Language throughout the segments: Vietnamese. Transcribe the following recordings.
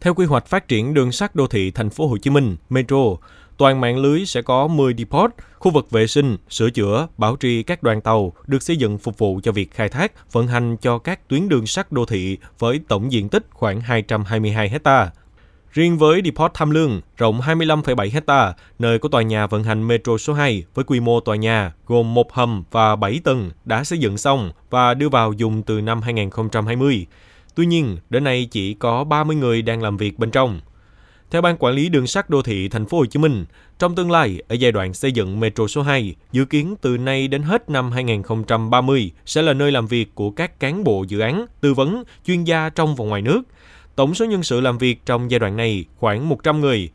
Theo quy hoạch phát triển đường sắt đô thị thành phố Hồ Chí Minh, Metro, toàn mạng lưới sẽ có 10 depot, khu vực vệ sinh, sửa chữa, bảo trì các đoàn tàu được xây dựng phục vụ cho việc khai thác, vận hành cho các tuyến đường sắt đô thị với tổng diện tích khoảng 222 hectare. Riêng với Depot Tham Lương, rộng 25,7 hecta, nơi có tòa nhà vận hành Metro số 2 với quy mô tòa nhà gồm một hầm và 7 tầng đã xây dựng xong và đưa vào dùng từ năm 2020. Tuy nhiên, đến nay chỉ có 30 người đang làm việc bên trong. Theo Ban Quản lý Đường sắt Đô thị Thành phố Hồ Chí Minh, trong tương lai, ở giai đoạn xây dựng Metro số 2, dự kiến từ nay đến hết năm 2030 sẽ là nơi làm việc của các cán bộ dự án, tư vấn, chuyên gia trong và ngoài nước. Tổng số nhân sự làm việc trong giai đoạn này khoảng 100 người,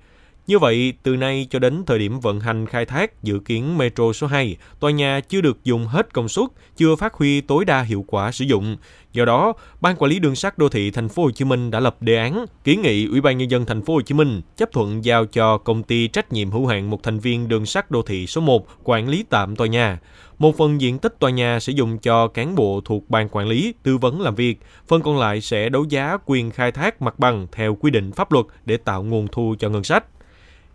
như vậy, từ nay cho đến thời điểm vận hành khai thác dự kiến Metro số 2, tòa nhà chưa được dùng hết công suất, chưa phát huy tối đa hiệu quả sử dụng. Do đó, Ban quản lý đường sắt đô thị Thành phố Hồ Chí Minh đã lập đề án kiến nghị Ủy ban nhân dân Thành phố Hồ Chí Minh chấp thuận giao cho công ty trách nhiệm hữu hạn một thành viên đường sắt đô thị số 1 quản lý tạm tòa nhà. Một phần diện tích tòa nhà sẽ dùng cho cán bộ thuộc ban quản lý tư vấn làm việc, phần còn lại sẽ đấu giá quyền khai thác mặt bằng theo quy định pháp luật để tạo nguồn thu cho ngân sách.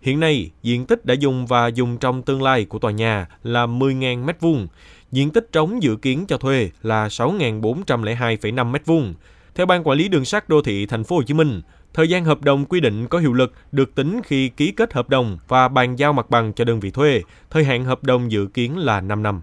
Hiện nay, diện tích đã dùng và dùng trong tương lai của tòa nhà là 10.000 m2. Diện tích trống dự kiến cho thuê là 6.402,5 m2. Theo ban quản lý đường sắt đô thị thành phố Hồ Chí Minh, thời gian hợp đồng quy định có hiệu lực được tính khi ký kết hợp đồng và bàn giao mặt bằng cho đơn vị thuê. Thời hạn hợp đồng dự kiến là 5 năm.